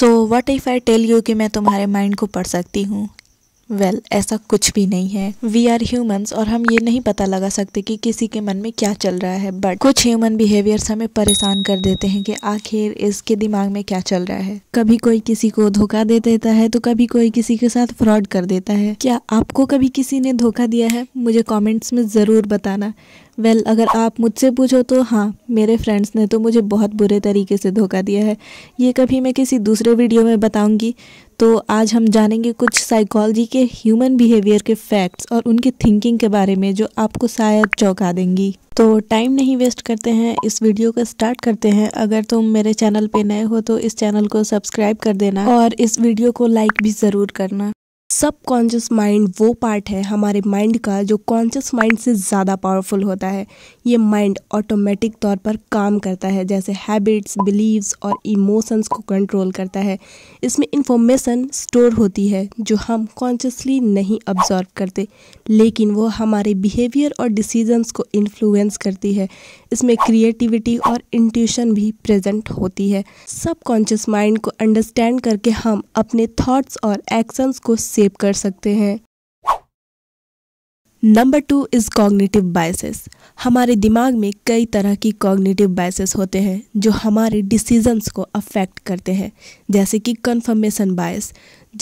so what if I tell you कि मैं तुम्हारे माइंड को पढ़ सकती हूँ वेल well, ऐसा कुछ भी नहीं है वी आर ह्यूमन्स और हम ये नहीं पता लगा सकते कि किसी के मन में क्या चल रहा है बट कुछ ह्यूमन बिहेवियर्स हमें परेशान कर देते हैं कि आखिर इसके दिमाग में क्या चल रहा है कभी कोई किसी को धोखा दे देता है तो कभी कोई किसी के साथ फ्रॉड कर देता है क्या आपको कभी किसी ने धोखा दिया है मुझे कॉमेंट्स में ज़रूर बताना वेल well, अगर आप मुझसे पूछो तो हाँ मेरे फ्रेंड्स ने तो मुझे बहुत बुरे तरीके से धोखा दिया है ये कभी मैं किसी दूसरे वीडियो में बताऊँगी तो आज हम जानेंगे कुछ साइकोलॉजी के ह्यूमन बिहेवियर के फैक्ट्स और उनके थिंकिंग के बारे में जो आपको शायद चौंका देंगी तो टाइम नहीं वेस्ट करते हैं इस वीडियो का स्टार्ट करते हैं अगर तुम मेरे चैनल पे नए हो तो इस चैनल को सब्सक्राइब कर देना और इस वीडियो को लाइक भी ज़रूर करना सबकॉन्शियस माइंड वो पार्ट है हमारे माइंड का जो कॉन्शियस माइंड से ज़्यादा पावरफुल होता है ये माइंड ऑटोमेटिक तौर पर काम करता है जैसे हैबिट्स बिलीव्स और इमोशंस को कंट्रोल करता है इसमें इंफॉर्मेशन स्टोर होती है जो हम कॉन्शियसली नहीं ऑब्जॉर्व करते लेकिन वो हमारे बिहेवियर और डिसीजंस को इन्फ्लुएंस करती है इसमें क्रिएटिविटी और इंट्यूशन भी प्रेजेंट होती है सबकॉन्शियस माइंड को अंडरस्टैंड करके हम अपने थॉट्स और एक्शंस को सेव कर सकते हैं number two is cognitive biases हमारे दिमाग में कई तरह की कॉग्निटिव बाइसेस होते हैं जो हमारे डिसीजंस को अफेक्ट करते हैं जैसे कि कन्फर्मेशन बायस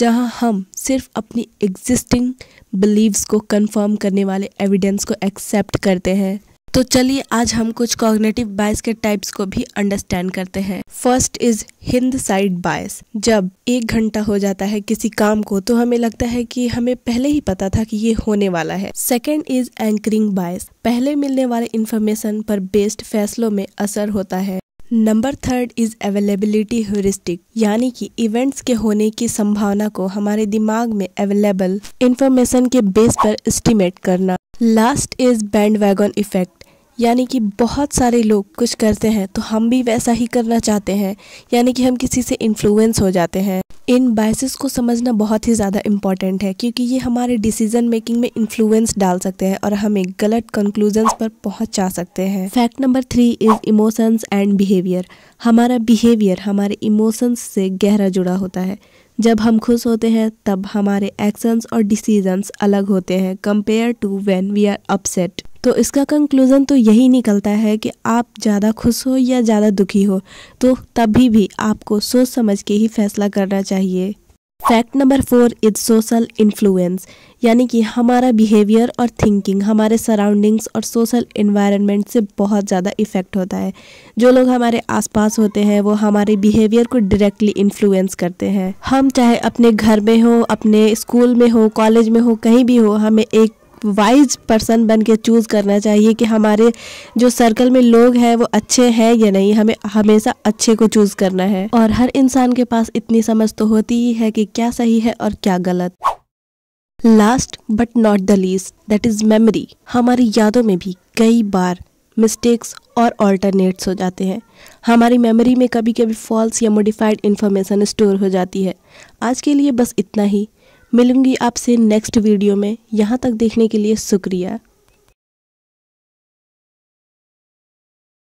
जहां हम सिर्फ अपनी एग्जिस्टिंग बिलीव्स को कन्फर्म करने वाले एविडेंस को एक्सेप्ट करते हैं तो चलिए आज हम कुछ कॉग्नेटिव बायस के टाइप्स को भी अंडरस्टैंड करते हैं first is hindsight bias जब एक घंटा हो जाता है किसी काम को तो हमें लगता है कि हमें पहले ही पता था कि ये होने वाला है सेकेंड इज एंकरिंग बायस पहले मिलने वाले इन्फॉर्मेशन पर बेस्ड फैसलों में असर होता है number third is availability heuristic यानी कि इवेंट्स के होने की संभावना को हमारे दिमाग में अवेलेबल इंफॉर्मेशन के बेस पर एस्टिमेट करना last is bandwagon effect यानी कि बहुत सारे लोग कुछ करते हैं तो हम भी वैसा ही करना चाहते हैं यानी कि हम किसी से इन्फ्लुएंस हो जाते हैं इन बायसेस को समझना बहुत ही ज़्यादा इम्पॉर्टेंट है क्योंकि ये हमारे डिसीजन मेकिंग में इन्फ्लुएंस डाल सकते हैं और हमें गलत कंक्लूजन्स पर पहुंच जा सकते हैं fact number three is emotions and behaviour हमारा बिहेवियर हमारे इमोशंस से गहरा जुड़ा होता है जब हम खुश होते हैं तब हमारे एक्शंस और डिसीजंस अलग होते हैं compare to when we are upset तो इसका कंक्लूज़न तो यही निकलता है कि आप ज़्यादा खुश हो या ज़्यादा दुखी हो तो तभी भी आपको सोच समझ के ही फैसला करना चाहिए fact number four is social influence यानी कि हमारा बिहेवियर और थिंकिंग हमारे सराउंडिंग्स और सोशल इन्वायरमेंट से बहुत ज़्यादा इफ़ेक्ट होता है जो लोग हमारे आसपास होते हैं वो हमारे बिहेवियर को डायरेक्टली इन्फ्लुएंस करते हैं हम चाहे अपने घर में हो अपने स्कूल में हो कॉलेज में हो कहीं भी हो हमें एक वाइज पर्सन बन के चूज़ करना चाहिए कि हमारे जो सर्कल में लोग हैं वो अच्छे हैं या नहीं हमें हमेशा अच्छे को चूज़ करना है और हर इंसान के पास इतनी समझ तो होती ही है कि क्या सही है और क्या गलत last but not the least that is memory हमारी यादों में भी कई बार मिस्टेक्स और ऑल्टरनेट्स हो जाते हैं हमारी मेमोरी में कभी कभी फॉल्स या मोडिफाइड इन्फॉर्मेशन स्टोर हो जाती है आज के लिए बस इतना ही मिलूंगी आपसे नेक्स्ट वीडियो में यहाँ तक देखने के लिए शुक्रिया